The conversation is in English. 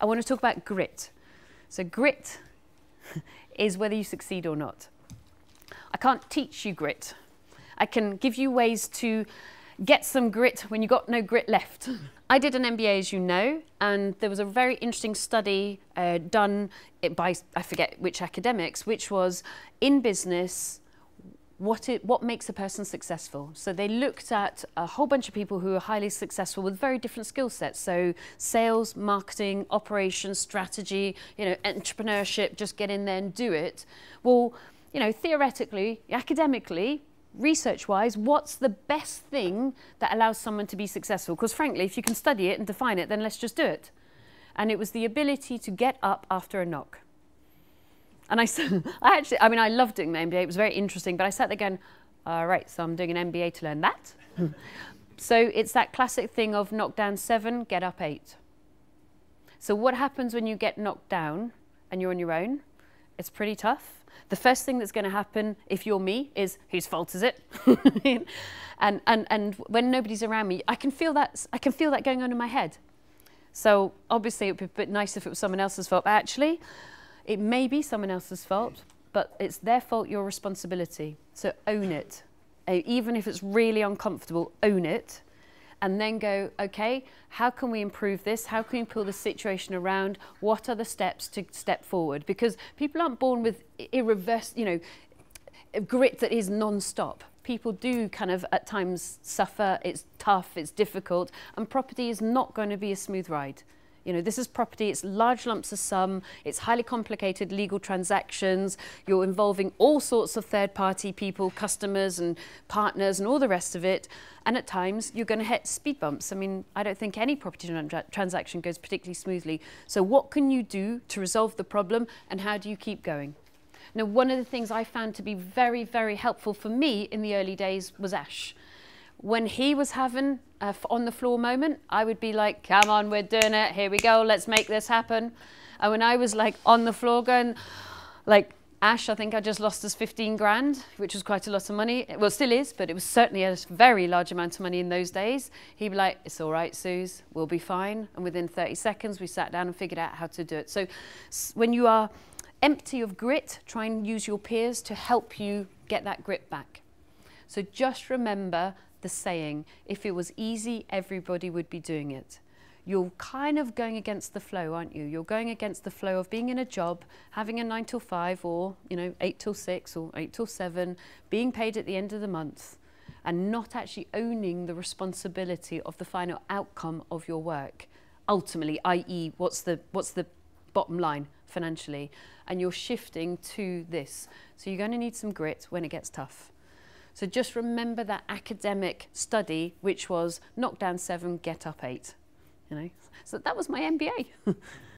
I want to talk about grit. So grit is whether you succeed or not. I can't teach you grit. I can give you ways to get some grit when you have got no grit left. I did an MBA, as you know, and there was a very interesting study uh, done eh, by, I forget which academics, which was in business, what, it, what makes a person successful. So they looked at a whole bunch of people who are highly successful with very different skill sets. So sales, marketing, operations, strategy, you know, entrepreneurship, just get in there and do it. Well, you know, theoretically, academically, research wise, what's the best thing that allows someone to be successful? Because frankly, if you can study it and define it, then let's just do it. And it was the ability to get up after a knock. And I, I actually, I mean, I loved doing the MBA. It was very interesting, but I sat there going, all right, so I'm doing an MBA to learn that. so it's that classic thing of knock down seven, get up eight. So what happens when you get knocked down and you're on your own? It's pretty tough. The first thing that's going to happen if you're me is whose fault is it? and, and, and when nobody's around me, I can feel that, I can feel that going on in my head. So obviously it would be a bit nice if it was someone else's fault. But actually, it may be someone else's fault, but it's their fault, your responsibility. So own it. Uh, even if it's really uncomfortable, own it. And then go, okay, how can we improve this? How can we pull the situation around? What are the steps to step forward? Because people aren't born with irreversible, you know, grit that is non-stop people do kind of at times suffer, it's tough, it's difficult, and property is not going to be a smooth ride. You know, this is property, it's large lumps of sum, it's highly complicated legal transactions, you're involving all sorts of third party people, customers and partners and all the rest of it. And at times you're going to hit speed bumps. I mean, I don't think any property transaction goes particularly smoothly. So, what can you do to resolve the problem and how do you keep going? Now, one of the things I found to be very, very helpful for me in the early days was Ash when he was having a on the floor moment, I would be like, come on, we're doing it. Here we go. Let's make this happen. And when I was like on the floor going, like, Ash, I think I just lost us 15 grand, which was quite a lot of money. Well, still is, but it was certainly a very large amount of money in those days. He'd be like, it's all right, Suze, we'll be fine. And within 30 seconds, we sat down and figured out how to do it. So when you are empty of grit, try and use your peers to help you get that grit back. So just remember the saying, if it was easy, everybody would be doing it. You're kind of going against the flow, aren't you? You're going against the flow of being in a job, having a nine till five or, you know, eight till six or eight till seven, being paid at the end of the month and not actually owning the responsibility of the final outcome of your work ultimately i.e. what's the what's the bottom line financially and you're shifting to this so you're going to need some grit when it gets tough so just remember that academic study, which was knock down seven, get up eight. You know, so that was my MBA.